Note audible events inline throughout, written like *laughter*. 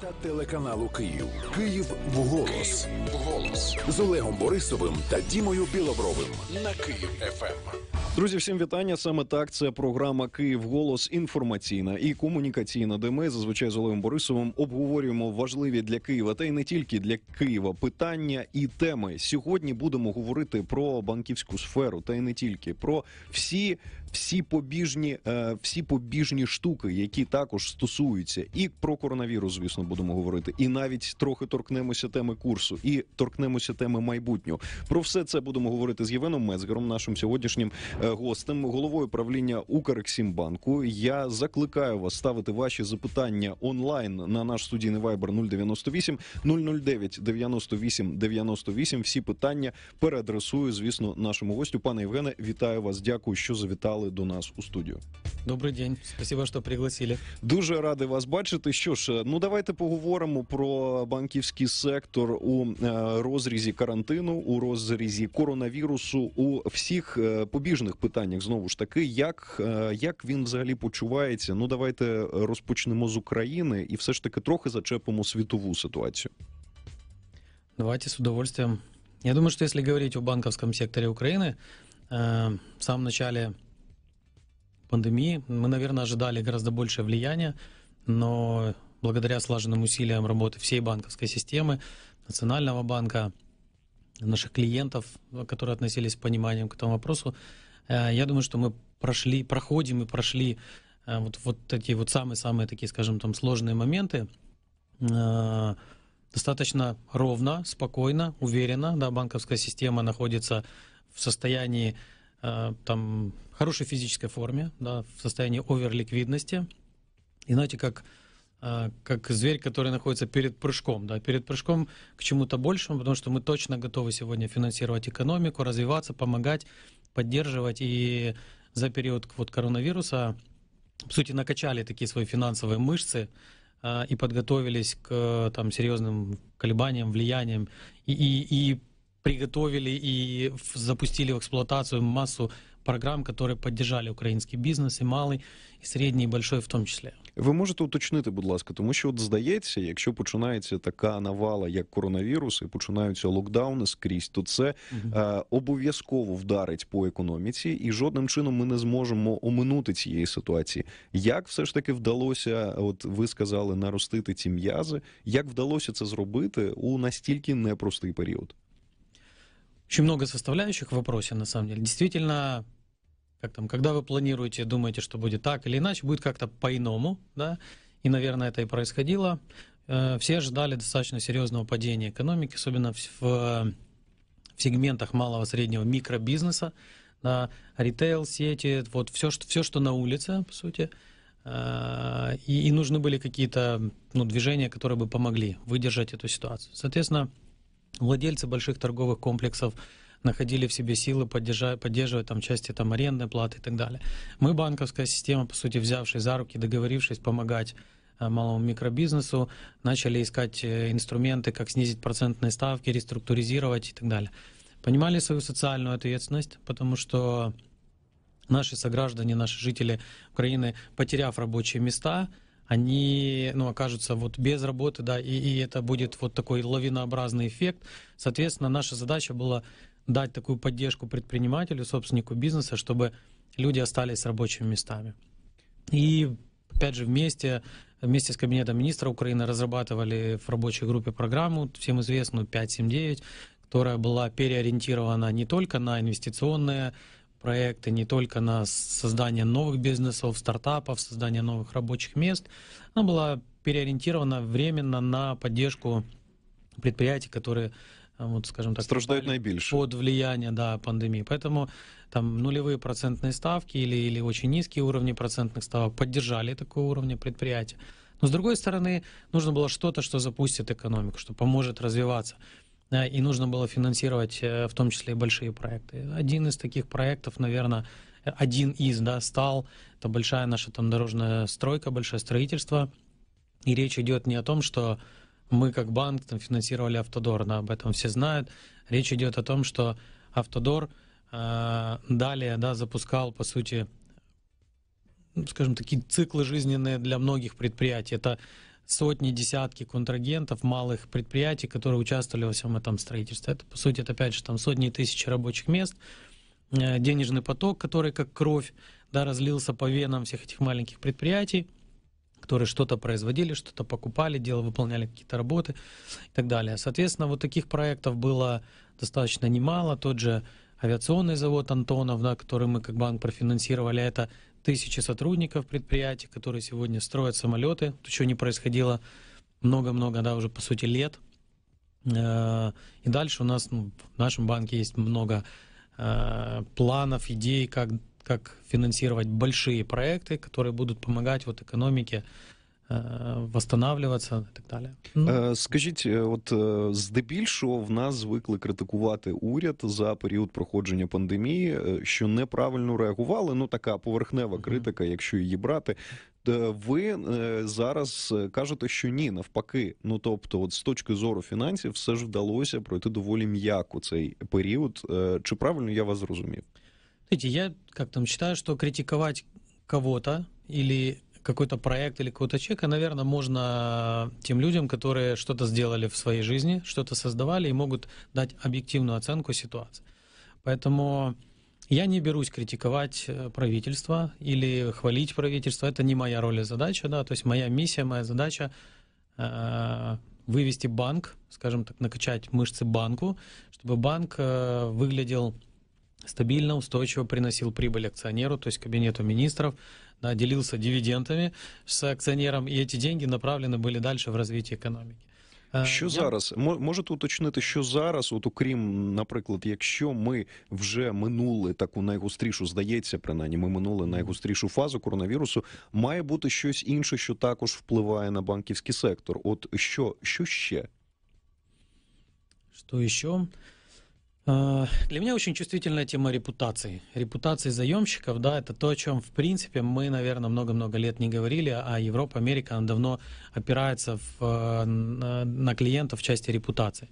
та телеканалу Київ. Київ голос Київ вголос з Олегом Борисовим та Дімою Біловровим на Київ ФМ. Ем». Друзі, всім вітання. Саме так це програма Київ Голос інформаційна і комунікаційна, де ми зазвичай з Олегом Борисовим обговорюємо важливі для Києва та й не тільки для Києва питання і теми. Сьогодні будемо говорити про банківську сферу, та й не тільки про всі всі побіжні, е, всі побіжні штуки, які також стосуються, і про коронавірус, звісно, будемо говорити, і навіть трохи торкнемося теми курсу, і торкнемося теми майбутнього. Про все це будемо говорити з Євеном Мецгером, нашим сьогоднішнім е, гостем, головою правління Укрексімбанку. Я закликаю вас ставити ваші запитання онлайн на наш студійний вайбер 098 009 98 98. Всі питання переадресую, звісно, нашому гостю. Пане Євгене, вітаю вас. Дякую, що завітали завітали до нас у студію. Добрий день, спасибо, що пригласили. Дуже радий вас бачити. Що ж, ну давайте поговоримо про банківський сектор у е, розрізі карантину, у розрізі коронавірусу у всіх е, побіжних питаннях. Знову ж таки, як е, як він взагалі почувається? Ну давайте розпочнемо з України і все ж таки трохи зачепимо світову ситуацію. Давайте з удовольствием. Я думаю, що если говорить о банковском секторі України, э, в самом начале пандемии. Мы, наверное, ожидали гораздо большее влияние, но благодаря слаженным усилиям работы всей банковской системы, Национального банка, наших клиентов, которые относились с пониманием к этому вопросу, э, я думаю, что мы прошли, проходим и прошли э, вот, вот такие вот самые-самые такие, скажем, там сложные моменты э, достаточно ровно, спокойно, уверенно. Да, банковская система находится в состоянии Э, там, хорошей физической форме, да, в состоянии оверликвидности. И знаете, как, э, как зверь, который находится перед прыжком, да, перед прыжком к чему-то большему, потому что мы точно готовы сегодня финансировать экономику, развиваться, помогать, поддерживать. И за период вот коронавируса, в сути, накачали такие свои финансовые мышцы, э, и подготовились к там, серьезным колебаниям, влияниям, и, и, и приготовили и запустили в эксплуатацию массу программ, которые поддержали український бізнес, і малий, і середній, і большой в тому числі. Ви можете уточнити, будь ласка, тому що от здається, якщо починається така навала, як коронавірус, і починаються локдауни скрізь, то це е, обов'язково вдарить по економіці, і жодним чином ми не зможемо оминути цієї ситуації. Як все ж таки вдалося, от ви сказали, наростити ці м'язи? Як вдалося це зробити у настільки непростий період? Очень много составляющих в вопросе, на самом деле. Действительно, как там, когда вы планируете, думаете, что будет так или иначе, будет как-то по-иному, да, и, наверное, это и происходило. Э, все ждали достаточно серьезного падения экономики, особенно в, в, в сегментах малого, среднего микробизнеса, да, ритейл, сети, вот все, что, все, что на улице, по сути. Э, и, и нужны были какие-то ну, движения, которые бы помогли выдержать эту ситуацию. Соответственно, Владельцы больших торговых комплексов находили в себе силы поддержать, поддерживать там части там, арендной платы и так далее. Мы, банковская система, по сути, взявшись за руки, договорившись помогать э, малому микробизнесу, начали искать э, инструменты, как снизить процентные ставки, реструктуризировать и так далее. Понимали свою социальную ответственность, потому что наши сограждане, наши жители Украины, потеряв рабочие места, они ну, окажутся вот без работы, да, и, и это будет вот такой лавинообразный эффект. Соответственно, наша задача была дать такую поддержку предпринимателю, собственнику бизнеса, чтобы люди остались с рабочими местами. И опять же вместе, вместе с Кабинетом министра Украины разрабатывали в рабочей группе программу, всем известную 579, которая была переориентирована не только на инвестиционные проекты не только на создание новых бизнесов, стартапов, создание новых рабочих мест. Она была переориентирована временно на поддержку предприятий, которые э, вот, скажем так, страждають найбільше под влияние да, пандемии. Поэтому там нулевые процентные ставки или, или очень низкие уровни процентных ставок поддержали такого уровня предприятия. Но с другой стороны, нужно было что-то, что запустит экономику, что поможет развиваться. Э, и нужно было финансировать э, в том числе и большие проекты. Один из таких проектов, наверное, э, один из, да, стал, это большая наша там дорожная стройка, большое строительство, и речь идет не о том, что мы как банк там финансировали Автодор, да, об этом все знают. Речь идет о том, что Автодор э, далее, да, запускал, по сути, ну, скажем, такие циклы жизненные для многих предприятий. Это сотни, десятки контрагентов, малых предприятий, которые участвовали во всем этом строительстве. Это, по сути, это, опять же, там сотни тысяч рабочих мест, э, денежный поток, который как кровь да, разлился по венам всех этих маленьких предприятий, которые что-то производили, что-то покупали, дело выполняли какие-то работы и так далее. Соответственно, вот таких проектов было достаточно немало. Тот же авиационный завод Антонов, да, который мы как банк профинансировали, это тысячи сотрудников предприятий, которые сегодня строят самолеты, то, чего не происходило много-много, да, уже по сути лет. Э, и дальше у нас ну, в нашем банке есть много э, планов, идей, как, как финансировать большие проекты, которые будут помогать вот экономике Э, восстанавливаться і так далі. Ну. Э, Скажіть, э, от здебільшого в нас звикли критикувати уряд за період проходження пандемії, е, що неправильно реагували. Ну така поверхнева критика, якщо її брати. Е, ви е, зараз кажете, що ні, навпаки. Ну тобто, от з точки зору фінансів, все ж вдалося пройти доволі м'яко цей період. Чи правильно я вас зрозумів? я как там считаю, что критиковать кого-то или какой-то проект или какого-то чека, наверное, можно тем людям, которые что-то сделали в своей жизни, что-то создавали и могут дать объективную оценку ситуации. Поэтому я не берусь критиковать э, правительство или хвалить правительство. Это не моя роль и задача, да, то есть моя миссия, моя задача э, вывести банк, скажем так, накачать мышцы банку, чтобы банк э, выглядел стабильно, устойчиво приносил прибыль акционеру, то есть кабинету министров, да, делился дивидендами с акционером и эти деньги направлены были дальше в розвитку економіки. А, що Я... зараз можете уточнити, що зараз, от окрім, наприклад, якщо ми вже минули таку найгострішу, здається, принаймні ми минули найгострішу фазу коронавірусу, має бути щось інше, що також впливає на банківський сектор. От що, що ще? Що ще? А, для меня очень чувствительная тема репутации. Репутации заемщиков, да, это то, о чем, в принципе, мы, наверное, много-много лет не говорили, а Европа, Америка, она давно опирается в, э, на клиентов в части репутации.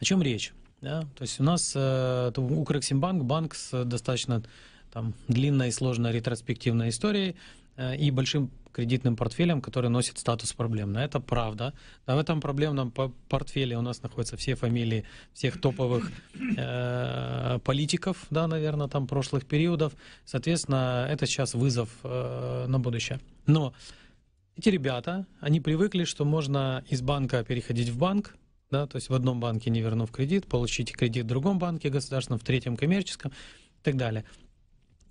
О чем речь? Да? То есть у нас э, Укрексимбанк, банк с достаточно там, длинной и сложной ретроспективной историей э, и большим кредитным портфелем, который носит статус проблемно. Это правда. Да, в этом проблемном портфеле у нас находятся все фамилии всех топовых э, политиков, да, наверное, там прошлых периодов. Соответственно, это сейчас вызов э, на будущее. Но эти ребята, они привыкли, что можно из банка переходить в банк, да, то есть в одном банке не вернув кредит, получить кредит в другом банке государственном, в третьем коммерческом и так далее.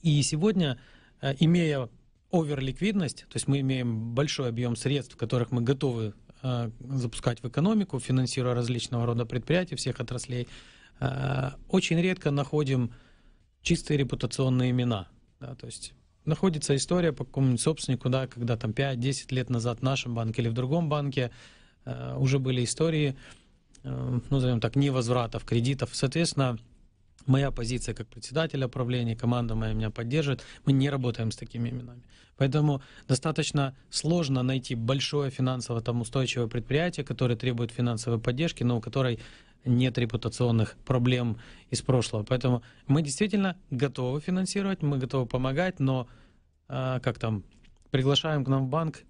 И сегодня, э, имея оверликвидность, то есть мы имеем большой объем средств, которых мы готовы э, запускать в экономику, финансируя различного рода предприятия всех отраслей, э, очень редко находим чистые репутационные имена. Да, то есть находится история по какому-нибудь собственнику, да, когда там 5-10 лет назад в нашем банке или в другом банке э, уже были истории, э, ну, назовем так, невозвратов кредитов. Соответственно, моя позиция как председателя правления, команда моя меня поддерживает. Мы не работаем с такими именами. Поэтому достаточно сложно найти большое финансово там устойчивое предприятие, которое требует финансовой поддержки, но у которой нет репутационных проблем из прошлого. Поэтому мы действительно готовы финансировать, мы готовы помогать, но э, как там, приглашаем к нам в банк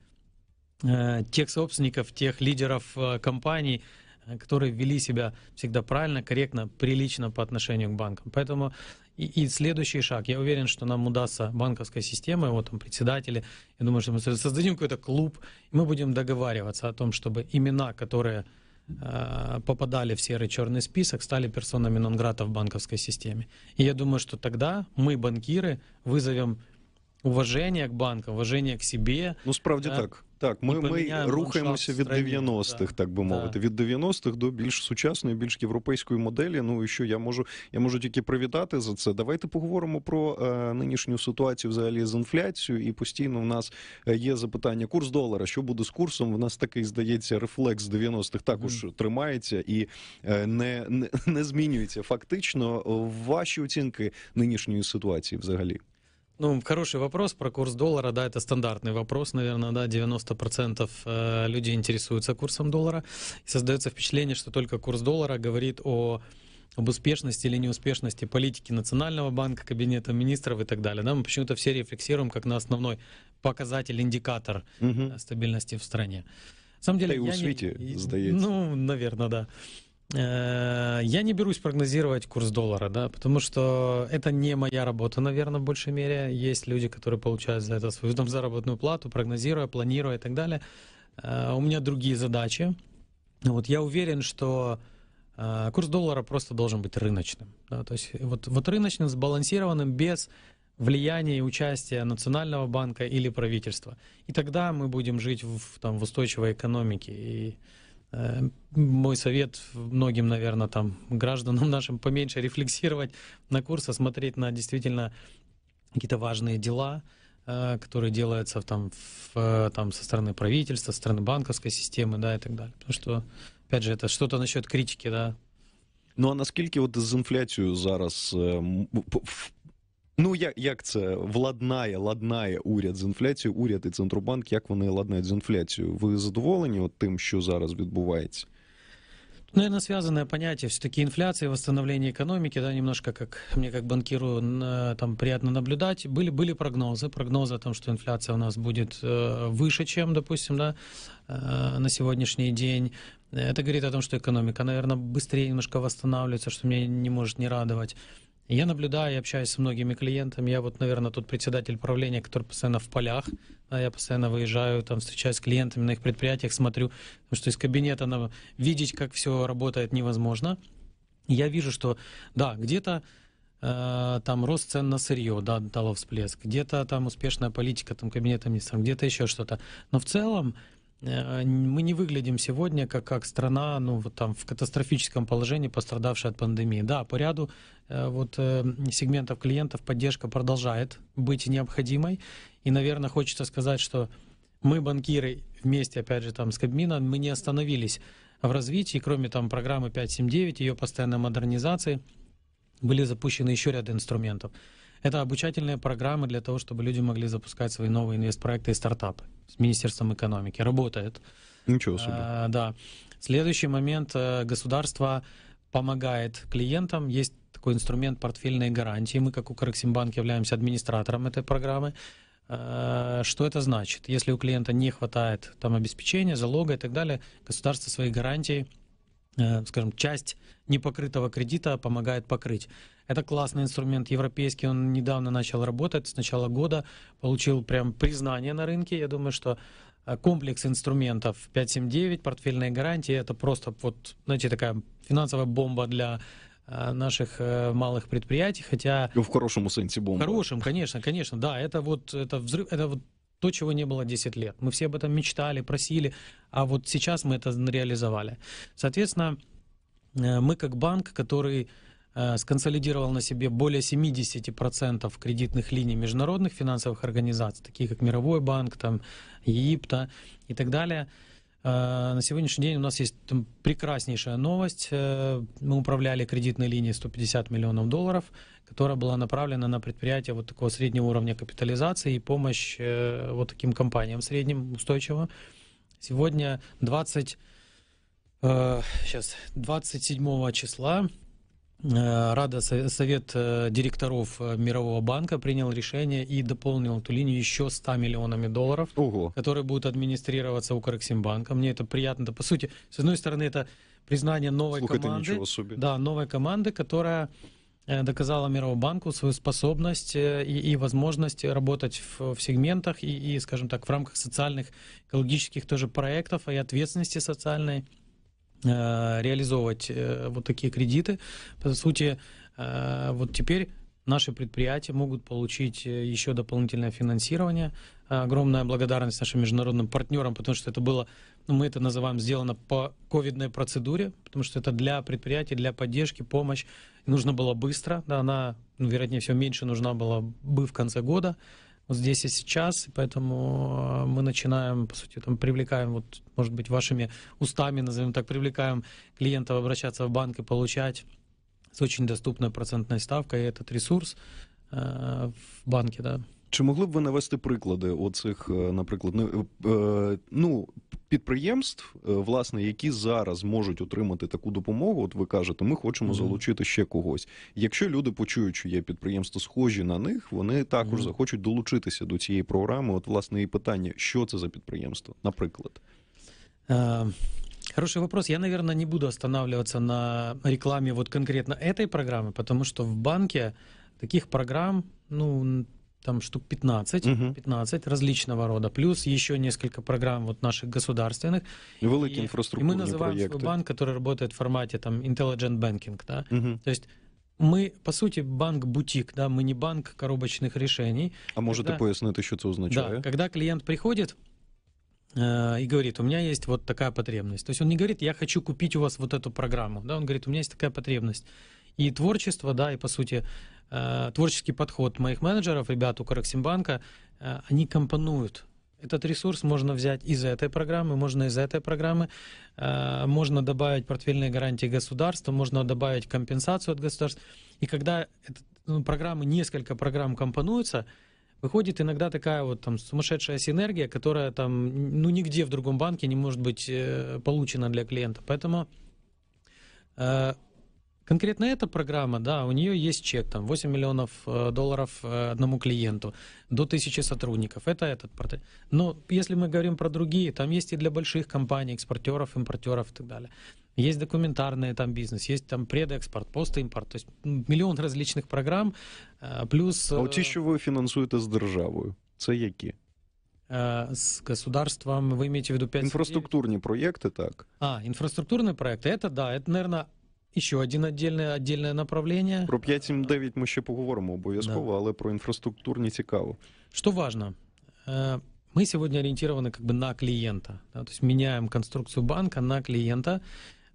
э, тех собственников, тех лидеров э, компаний, которые вели себя всегда правильно, корректно, прилично по отношению к банкам. Поэтому и, и следующий шаг. Я уверен, что нам удастся банковская система, его там председатели. Я думаю, что мы создадим какой-то клуб, и мы будем договариваться о том, чтобы имена, которые э, попадали в серый черный список, стали персонами нон-грата в банковской системе. И я думаю, что тогда мы, банкиры, вызовем уважение к банкам, уважение к себе. Ну, справді так. Е, так. Так, ми ми рухаємося від 90-х, так би мовити, від 90-х до більш сучасної, більш європейської моделі. Ну і що я можу, я можу тільки привітати за це. Давайте поговоримо про е, нинішню ситуацію взагалі з інфляцією. І постійно в нас е, є запитання: курс долара. Що буде з курсом? В нас такий здається рефлекс 90-х також mm. тримається і е, не, не не змінюється. Фактично, ваші оцінки нинішньої ситуації взагалі. Ну, хороший вопрос про курс доллара, да, это стандартный вопрос, наверное, да, 90% э, людей интересуются курсом доллара. И создается впечатление, что только курс доллара говорит о об успешности или неуспешности политики Национального банка, Кабинета министров и так далее. Да, мы почему-то все рефлексируем как на основной показатель, индикатор угу. стабильности в стране. На самом деле, Та й у не... здається. Ну, наверное, да. Э, я не берусь прогнозировать курс доллара, да, потому что это не моя работа, наверное, в большей мере. Есть люди, которые получают за это свою там заработную плату, прогнозируя, планируя и так далее. Э, у меня другие задачи. Вот я уверен, что э, курс доллара просто должен быть рыночным. Да, то есть вот, вот рыночным, сбалансированным, без влияния и участия Национального банка или правительства. И тогда мы будем жить в, там, в устойчивой экономике. И Э, мой совет многим, наверное, там, гражданам нашим *laughs* поменьше рефлексировать на курсы, а смотреть на действительно какие-то важные дела, э, которые делаются там, в, там, со стороны правительства, со стороны банковской системы, да, и так далее. Потому что, опять же, это что-то насчет критики, да, Ну а наскільки от з інфляцією зараз э, ну як як це владнає, ладнає уряд з інфляцією, уряд і центробанк, як вони ладнають з інфляцією? Ви задоволені от тим, що зараз відбувається? Наверное, связанное понятие. Все-таки инфляция, восстановление экономики, да, немножко как мне как банкиру там приятно наблюдать. Были, были прогнозы, прогнозы о том, что инфляция у нас будет э, выше, чем, допустим, да, э, на сегодняшний день. Это говорит о том, что экономика, наверное, быстрее немножко восстанавливается, что меня не может не радовать. Я наблюдаю, я общаюсь с многими клиентами. Я вот, наверное, тут председатель правления, который постоянно в полях. Я постоянно выезжаю, там встречаюсь с клиентами на их предприятиях, смотрю, потому что из кабинета нам видеть, как все работает, невозможно. Я вижу, что да, где-то э, там рост цен на сырье, да, дало всплеск, где-то там успешная политика там кабинета министров, где-то еще что-то. Но в целом Э, мы не выглядим сегодня как, как страна ну, вот там, в катастрофическом положении, пострадавшая от пандемии. Да, по ряду э, вот, э, сегментов клиентов поддержка продолжает быть необходимой. И, наверное, хочется сказать, что мы, банкиры, вместе, опять же, там, с Кабмином, мы не остановились в развитии, кроме там, программы 5.7.9, ее постоянной модернизации, были запущены еще ряд инструментов. Это обучательные программы для того, чтобы люди могли запускать свои новые инвестпроекты и стартапы с Министерством экономики. Работает. Ничего себе. А, да. Следующий момент. Э, государство помогает клиентам. Есть такой инструмент портфельной гарантии. Мы, как Укрексимбанк, являемся администратором этой программы. Э, что это значит? Если у клиента не хватает там обеспечения, залога и так далее, государство свои гарантии, э, скажем, часть непокрытого кредита помогает покрыть. Это классный инструмент, европейский, он недавно начал работать, с начала года получил прям признание на рынке. Я думаю, что э, комплекс инструментов 579, портфельные гарантии, это просто вот, знаете, такая финансовая бомба для э, наших э, малых предприятий, хотя... Ну, в хорошем сенсе бомба. В хорошем, конечно, конечно, да, это вот, это взрыв, это вот то, чего не было 10 лет. Мы все об этом мечтали, просили, а вот сейчас мы это реализовали. Соответственно, мы как банк, который Э, сконсолидировал на себе более 70% кредитных линий международных финансовых организаций, таких как Мировой банк, там, Египта и так далее. Э, на сегодняшний день у нас есть прекраснейшая новость. Э, мы управляли кредитной линией 150 миллионов долларов, которая была направлена на предприятие вот такого среднего уровня капитализации и помощь вот таким компаниям средним устойчиво. Сегодня 20, сейчас, 27 числа Э, Рада, совет э, директоров э, Мирового банка принял решение и дополнил эту линию еще 100 миллионами долларов, Ого. которые будут администрироваться у Укрексимбанком. Мне это приятно. Да, по сути, с одной стороны, это признание новой Слух, команды. Это да, новой команды, которая доказала Мировому банку свою способность и, и возможность работать в, в сегментах и, и, скажем так, в рамках социальных, экологических тоже проектов и ответственности социальной. Э, реализовывать э, вот такие кредиты. По сути, э, вот теперь наши предприятия могут получить еще дополнительное финансирование. Огромная благодарность нашим международным партнерам, потому что это было, ну, мы это называем, сделано по ковидной процедуре, потому что это для предприятий, для поддержки, помощь. нужно было быстро, да, она, ну, вероятнее всего, меньше нужна была бы в конце года вот здесь и сейчас, и поэтому э, мы начинаем, по сути, там, привлекаем, вот, может быть, вашими устами, назовем так, привлекаем клиентов обращаться в банк и получать с очень доступной процентной ставкой этот ресурс э, в банке, да. Чи могли б ви навести приклади оцих, е, наприклад, ну, е, е, ну підприємств, власне, які зараз можуть отримати таку допомогу? От ви кажете, ми хочемо mm -hmm. залучити ще когось. Якщо люди почують, що є підприємства, схожі на них, вони також mm -hmm. захочуть долучитися до цієї програми. От власне і питання, що це за підприємство, наприклад. Uh... Хороший вопрос. Я, наверное, не буду останавливаться на рекламі вот конкретно этой програми, тому що в банки таких програм ну, там штук 15, угу. 15 различного рода, плюс еще несколько программ вот наших государственных. Великие и, инфраструктурные и мы называем проекты. свой банк, который работает в формате там intelligent banking, да, угу. то есть мы, по сути, банк-бутик, да, мы не банк коробочных решений. А может, когда, пояснить нет еще это означает? Да, когда клиент приходит, э, и говорит, у меня есть вот такая потребность. То есть он не говорит, я хочу купить у вас вот эту программу. Да, он говорит, у меня есть такая потребность и творчество, да, и по сути э, творческий подход моих менеджеров, ребят у Караксимбанка, э, они компонуют этот ресурс можно взять из этой программы, можно из этой программы, э, можно добавить портфельные гарантии государства, можно добавить компенсацию от государства. И когда ну, программы, несколько программ компонуются, выходит иногда такая вот там сумасшедшая синергия, которая там, ну, нигде в другом банке не может быть получена для клиента. Поэтому Конкретно эта программа, да, у нее есть чек, там, 8 миллионов э, долларов э, одному клиенту, до 1000 сотрудников, это этот портфель. Но если мы говорим про другие, там есть и для больших компаний, экспортеров, импортеров и так далее. Есть документарный там бизнес, есть там предэкспорт, постимпорт, то есть миллион различных программ, э, плюс... А ті, що ви фінансуєте з державою, це які? с государством, вы имеете в виду 5 Инфраструктурные проекты, так? А, инфраструктурные проекты, это да, это, наверное, еще ще один отдельне, отдельне направлення. Про 5.7.9 ми ще поговоримо обов'язково, да. але про инфраструктуру не цікаво. Что важно, э, мы сегодня ориентированы как бы на клиента, да, то есть меняем конструкцию банка на клиента,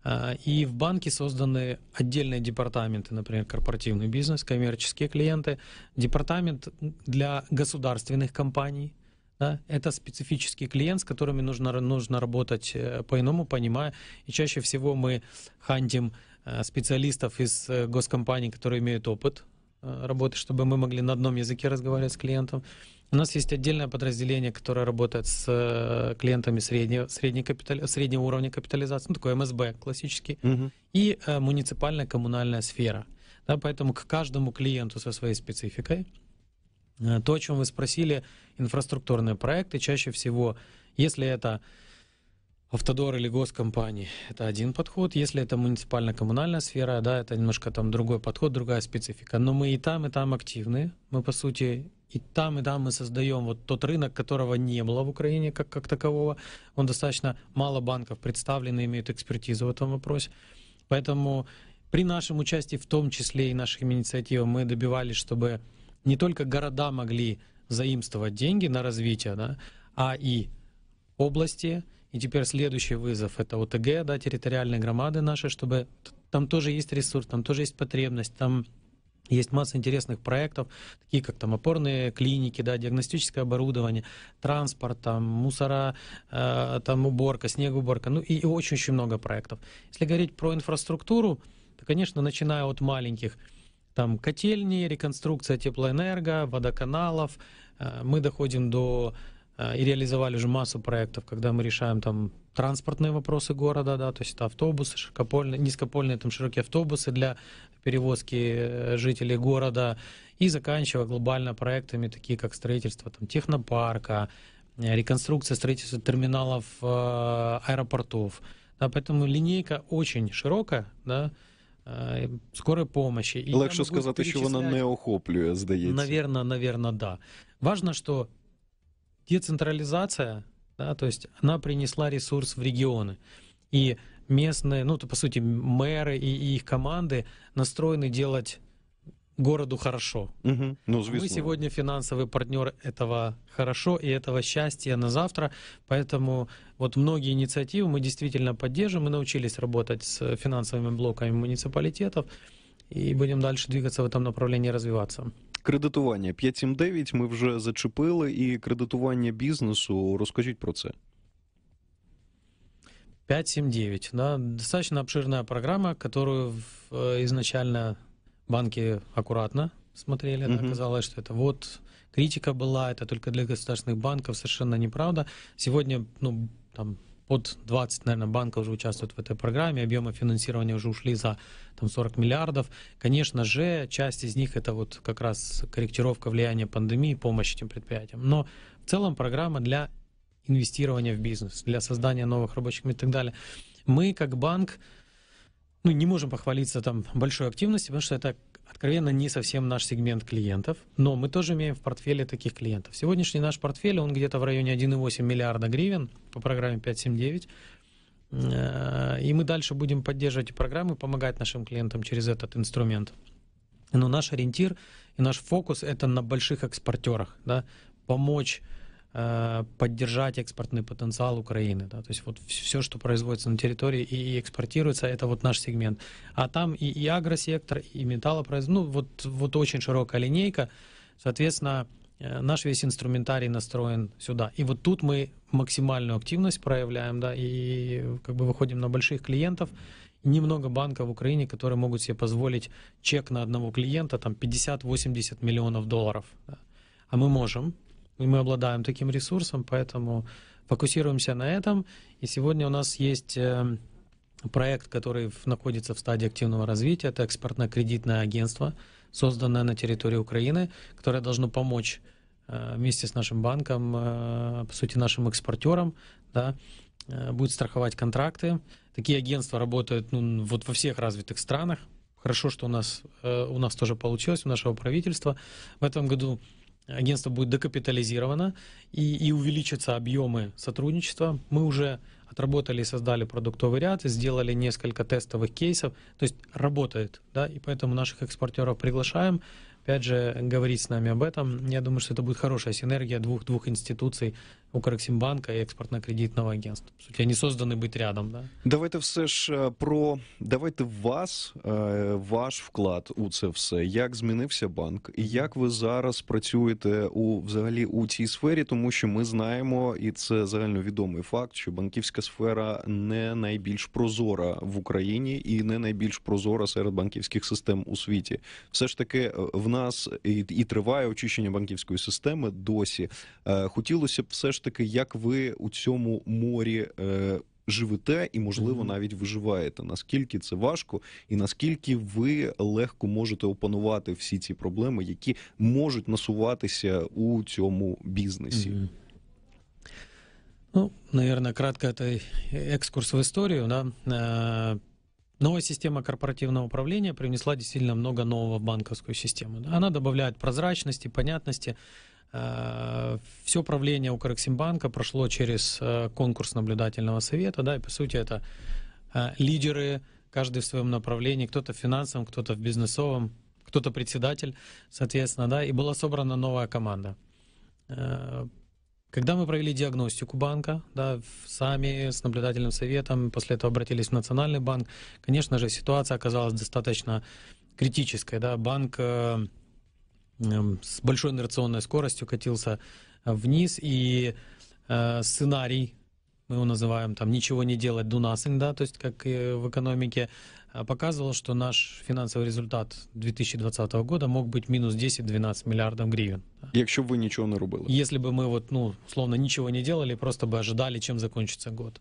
э, и в банке созданы отдельные департаменты, например, корпоративный бизнес, коммерческие клиенты, департамент для государственных компаний, да, это специфический клиент, с которыми нужно, нужно работать э, по-иному, понимая, и чаще всего мы хантим Э, специалистов из э, госкомпаний, которые имеют опыт э, работы, чтобы мы могли на одном языке разговаривать с клиентом. У нас есть отдельное подразделение, которое работает с клиентами среднего, среднего, капитали, среднего уровня капитализации, ну, такой МСБ классический, угу. и э, муниципальная коммунальная сфера. Да, поэтому к каждому клиенту со своей спецификой. то, о чем вы спросили, инфраструктурные проекты, чаще всего, если это Автодор или госкомпании – это один подход. Если это муниципально-коммунальная сфера, да, это немножко там другой подход, другая специфика. Но мы и там, и там активны. Мы, по сути, и там, и там мы создаем вот тот рынок, которого не было в Украине как, как такового. Он достаточно мало банков представлены, имеют экспертизу в этом вопросе. Поэтому при нашем участии, в том числе и наших инициатив, мы добивались, чтобы не только города могли заимствовать деньги на развитие, да, а и области – и теперь следующий вызов – это ОТГ, да, территориальные громады наши, чтобы там тоже есть ресурс, там тоже есть потребность, там есть масса интересных проектов, такие как там опорные клиники, да, диагностическое оборудование, транспорт, там, мусора, э, там уборка, снегоуборка, ну и очень-очень много проектов. Если говорить про инфраструктуру, то, конечно, начиная от маленьких, там котельни, реконструкция теплоэнерго, водоканалов, э, мы доходим до Э, и реализовали уже массу проектов, когда мы решаем там транспортные вопросы города, да, то есть это автобусы, широкопольные, низкопольные там широкие автобусы для перевозки э, жителей города, и заканчивая глобально проектами, такие как строительство там, технопарка, э, реконструкция строительства терминалов э, аэропортов. Да, поэтому линейка очень широкая, да, скорой помощі. І Легше сказать, что вона не охоплює, здається. Навірно, навірно, да. Важно, что децентрализация, да, то есть она принесла ресурс в регионы. И местные, ну, то, по сути, мэры и, и их команды настроены делать городу хорошо. Угу. Ну, Мы сегодня финансовый партнер этого хорошо и этого счастья на завтра, поэтому вот многие инициативы мы действительно поддержим, мы научились работать с финансовыми блоками муниципалитетов и будем дальше двигаться в этом направлении развиваться. Кредитування 5.7.9 ми вже зачепили, і кредитування бізнесу. Розкажіть про це. 5.7.9. Да, достаточно обширная программа, которую изначально банки аккуратно смотрели. Угу. Оказалось, что это вот критика была, это только для государственных банков, совершенно неправда. Сегодня, ну, там под 20, наверное, банков уже участвуют в этой программе, объемы финансирования уже ушли за там, 40 миллиардов. Конечно же, часть из них это вот как раз корректировка влияния пандемии, помощь этим предприятиям. Но в целом программа для инвестирования в бизнес, для создания новых рабочих и так далее. Мы как банк ну, не можем похвалиться там большой активностью, потому что это откровенно не совсем наш сегмент клиентов, но мы тоже имеем в портфеле таких клиентов. Сегодняшний наш портфель, он где-то в районе 1,8 миллиарда гривен по программе 579. Э, и мы дальше будем поддерживать программы, помогать нашим клиентам через этот инструмент. Но наш ориентир и наш фокус это на больших экспортерах, да, помочь Э, поддержать экспортный потенциал Украины. Да? То есть вот все, что производится на территории и экспортируется, это вот наш сегмент. А там и, и агросектор, и металлопроизводство, ну вот, вот очень широкая линейка. Соответственно, э, наш весь инструментарий настроен сюда. И вот тут мы максимальную активность проявляем, да, и как бы выходим на больших клиентов. Немного банков в Украине, которые могут себе позволить чек на одного клиента, там 50-80 миллионов долларов. Да. А мы можем, и мы обладаем таким ресурсом, поэтому фокусируемся на этом. И сегодня у нас есть э, проект, который находится в стадии активного развития. Это экспортно-кредитное агентство, созданное на территории Украины, которое должно помочь э, вместе с нашим банком, э, по сути, нашим экспортерам, да, будет страховать контракты. Такие агентства работают ну, вот во всех развитых странах. Хорошо, что у нас, у нас тоже получилось, у нашего правительства. В этом году агентство будет докапитализировано и, и увеличатся объемы сотрудничества. Мы уже отработали и создали продуктовый ряд, сделали несколько тестовых кейсов, то есть работает, да, и поэтому наших экспортеров приглашаем, опять же, говорить с нами об этом. Я думаю, что это будет хорошая синергия двух-двух институций Укрексімбанка і експортно-кредитного агентства. По суті, вони созданы быть рядом. Да? Давайте все ж э, про давайте вас, э, ваш вклад у це все. Як змінився банк, і як ви зараз працюєте у взагалі у цій сфері, тому що ми знаємо, і це загальновідомий факт, що банківська сфера не найбільш прозора в Україні і не найбільш прозора серед банківських систем у світі. Все ж таки, е, в нас і, і триває очищення банківської системи досі. Е, хотілося б все ж таки, як ви у цьому морі е, живете і, можливо, навіть виживаєте? Наскільки це важко, і наскільки ви легко можете опанувати всі ці проблеми, які можуть насуватися у цьому бізнесі? Mm -hmm. Ну, наверное, кратко это экскурс в історію. да. Э, новая система корпоративного управления принесла действительно много нового в банковскую систему. Она добавляет прозрачности, понятности, Э, Все правление Укрексимбанка прошло через э, конкурс наблюдательного совета, да, и по сути это э, лидеры, каждый в своем направлении, кто-то в финансовом, кто-то в бизнесовом, кто-то председатель, соответственно, да, и была собрана новая команда. Когда мы провели диагностику банка, да, сами с наблюдательным советом, после этого обратились в Национальный банк, конечно же, ситуация оказалась достаточно критической, да, банк Эм, с большой инерционной скоростью катился э, вниз, и э, сценарий, мы его называем там «ничего не делать, do nothing», да, то есть как в экономике, э, показывал, что наш финансовый результат 2020 года мог быть минус 10-12 миллиардов гривен. Если бы вы ничего не рубили. Если бы мы вот, ну, условно, ничего не делали, просто бы ожидали, чем закончится год.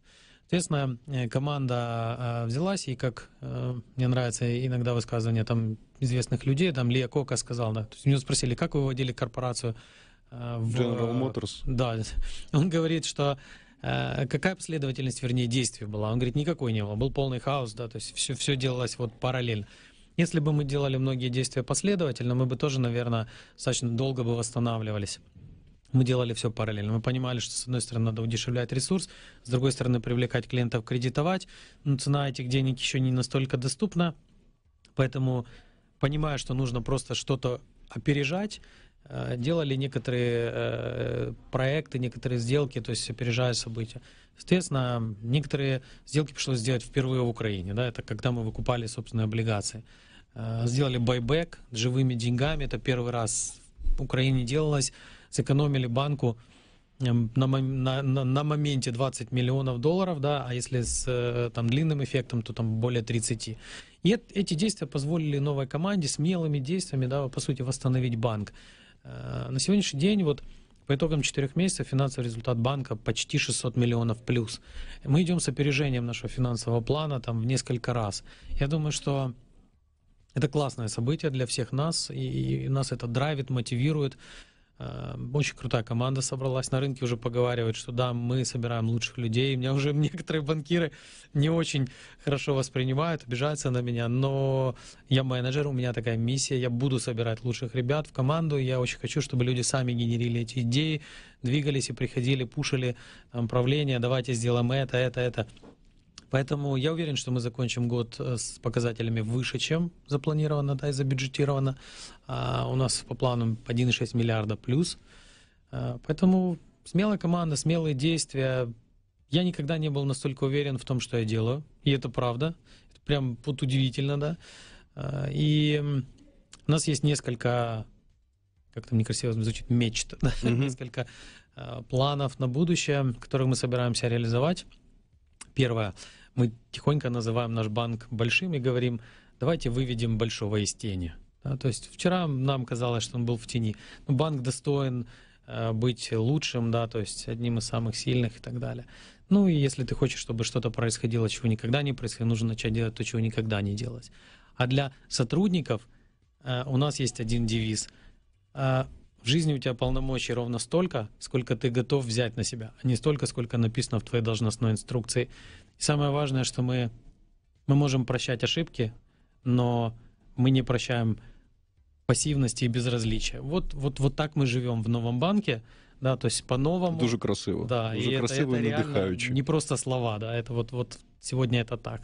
Соответственно, э, команда а, взялась, и как э, мне нравится иногда высказывание там известных людей, там Лия Кока сказал, да, то есть у него спросили, как вы выводили корпорацию э, в... General Motors. Да, *laughs* он говорит, что какая последовательность, вернее, действий была? Он говорит, никакой не было, был полный хаос, да, то есть все, все делалось вот параллельно. Если бы мы делали многие действия последовательно, мы бы тоже, наверное, достаточно долго бы восстанавливались мы делали все параллельно. Мы понимали, что с одной стороны надо удешевлять ресурс, с другой стороны привлекать клиентов, кредитовать, но цена этих денег еще не настолько доступна, поэтому понимая, что нужно просто что-то опережать, э, делали некоторые э, проекты, некоторые сделки, то есть опережая события. Соответственно, некоторые сделки пришлось сделать впервые в Украине, да, это когда мы выкупали собственные облигации. Э, сделали байбек живыми деньгами, это первый раз в Украине делалось сэкономили банку эм, на, на, на, моменте 20 миллионов долларов, да, а если с э, там, длинным эффектом, то там более 30. И эти действия позволили новой команде смелыми действиями, да, по сути, восстановить банк. Э, на сегодняшний день вот по итогам 4 месяцев финансовый результат банка почти 600 миллионов плюс. Мы идем с опережением нашего финансового плана там в несколько раз. Я думаю, что это классное событие для всех нас, и, и нас это драйвит, мотивирует. Эм, очень крутая команда собралась на рынке, уже поговаривает, что да, мы собираем лучших людей. Меня уже *laughs* некоторые банкиры не очень хорошо воспринимают, обижаются на меня, но я менеджер, у меня такая миссия, я буду собирать лучших ребят в команду. Я очень хочу, чтобы люди сами генерили эти идеи, двигались и приходили, пушили там, правление, давайте сделаем это, это, это. Поэтому я уверен, что мы закончим год э, с показателями выше, чем запланировано, да, и забюджетировано. А у нас по плану 1,6 миллиарда плюс. А, поэтому смелая команда, смелые действия. Я никогда не был настолько уверен в том, что я делаю. И это правда. Это прям вот удивительно, да. А, и у нас есть несколько, как там некрасиво звучит, мечт, *laughs* да? mm-hmm. несколько а, планов на будущее, которые мы собираемся реализовать. Первое. Мы тихонько называем наш банк большим и говорим, давайте выведем большого из тени. Да, то есть вчера нам казалось, что он был в тени. Но ну, банк достоин э, быть лучшим, да, то есть одним из самых сильных и так далее. Ну и если ты хочешь, чтобы что-то происходило, чего никогда не происходило, нужно начать делать то, чего никогда не делать. А для сотрудников э, у нас есть один девиз. Э, в жизни у тебя полномочий ровно столько, сколько ты готов взять на себя, а не столько, сколько написано в твоей должностной инструкции. И самое важное, что мы, мы можем прощать ошибки, но мы не прощаем пассивности и безразличия. Вот, вот, вот так мы живем в новом банке, да, то есть по-новому. Дуже красиво. Да, Дуже и красиво это, это и Не просто слова, да, это вот, вот сегодня это так.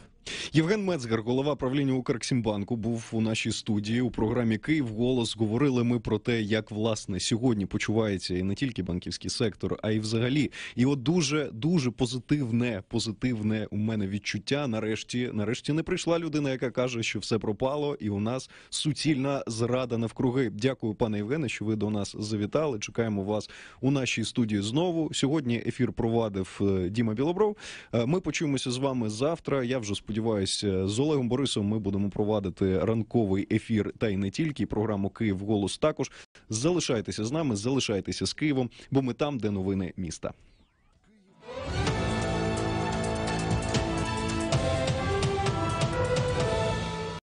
Євген Мецгар, голова правління Укрксімбанку, був у нашій студії у програмі Київ голос. Говорили ми про те, як власне сьогодні почувається і не тільки банківський сектор, а й взагалі. І от дуже дуже позитивне, позитивне у мене відчуття. Нарешті, нарешті, не прийшла людина, яка каже, що все пропало, і у нас суцільна зрада навкруги. Дякую, пане Євгене, що ви до нас завітали. Чекаємо вас у нашій студії знову. Сьогодні ефір провадив е, Діма Білобров. Е, ми почуємося з вами завтра. Я вже сподіваюся сподіваюсь, е, з Олегом Борисом ми будемо провадити ранковий ефір, та й не тільки програму Київ Голос. Також залишайтеся з нами, залишайтеся з Києвом, бо ми там, де новини міста.